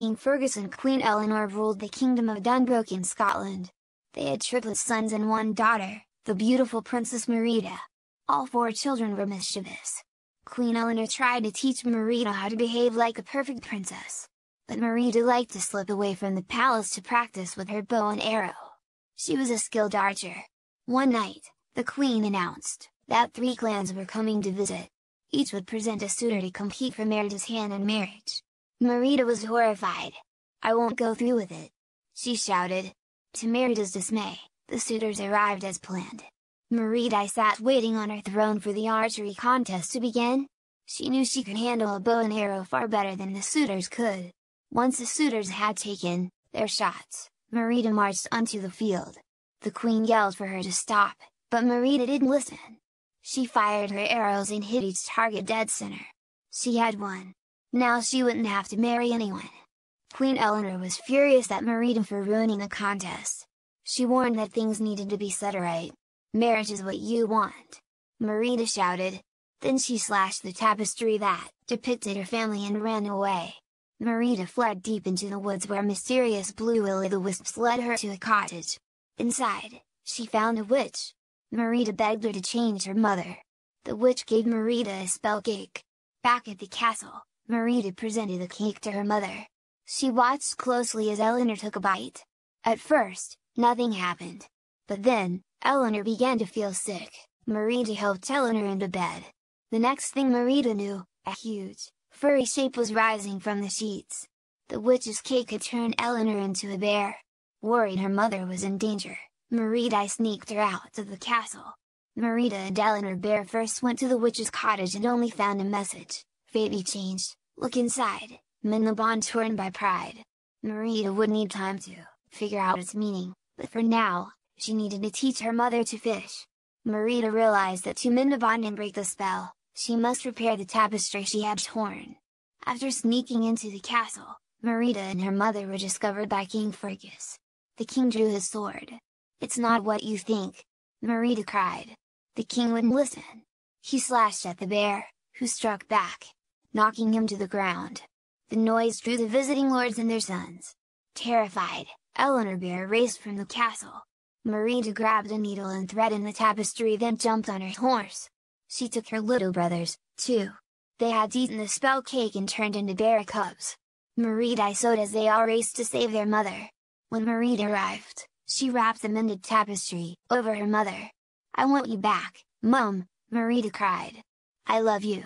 King Fergus and Queen Eleanor ruled the Kingdom of Dundrook in Scotland. They had triplet sons and one daughter, the beautiful Princess Merida. All four children were mischievous. Queen Eleanor tried to teach Merida how to behave like a perfect princess. But Merida liked to slip away from the palace to practice with her bow and arrow. She was a skilled archer. One night, the queen announced that three clans were coming to visit. Each would present a suitor to compete for Merida's hand in marriage. Marita was horrified. I won't go through with it! She shouted. To Marita's dismay, the suitors arrived as planned. Marita sat waiting on her throne for the archery contest to begin. She knew she could handle a bow and arrow far better than the suitors could. Once the suitors had taken, their shots, Marita marched onto the field. The queen yelled for her to stop, but Marita didn't listen. She fired her arrows and hit each target dead center. She had won. Now she wouldn't have to marry anyone. Queen Eleanor was furious at Marita for ruining the contest. She warned that things needed to be set right. Marriage is what you want. Marita shouted. Then she slashed the tapestry that depicted her family and ran away. Marita fled deep into the woods where mysterious blue will-o'-the-wisps led her to a cottage. Inside, she found a witch. Marita begged her to change her mother. The witch gave Marita a spell cake. Back at the castle, Marita presented the cake to her mother. She watched closely as Eleanor took a bite. At first, nothing happened. But then, Eleanor began to feel sick. Marita helped Eleanor into bed. The next thing Marita knew, a huge, furry shape was rising from the sheets. The witch's cake had turned Eleanor into a bear. Worried her mother was in danger, Marita sneaked her out of the castle. Marita and Eleanor Bear first went to the witch's cottage and only found a message, Baby changed, Look inside, Minlabon torn by pride. Marita would need time to figure out its meaning, but for now, she needed to teach her mother to fish. Marita realized that to mend the bond and break the spell, she must repair the tapestry she had torn. After sneaking into the castle, Marita and her mother were discovered by King Fergus. The king drew his sword. It's not what you think! Marita cried. The king wouldn't listen. He slashed at the bear, who struck back knocking him to the ground. The noise drew the visiting lords and their sons. Terrified, Eleanor Bear raced from the castle. Marita grabbed a needle and thread in the tapestry then jumped on her horse. She took her little brothers, too. They had eaten the spell cake and turned into bear cubs. Marita sewed as they all raced to save their mother. When Marita arrived, she wrapped the mended tapestry, over her mother. I want you back, Mum, Marita cried. I love you.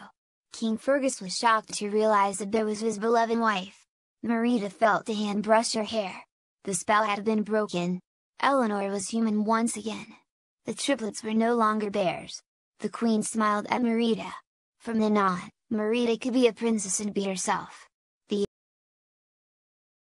King Fergus was shocked to realize that there was his beloved wife. Marita felt a hand brush her hair. The spell had been broken. Eleanor was human once again. The triplets were no longer bears. The queen smiled at Marita. From then on, Marita could be a princess and be herself.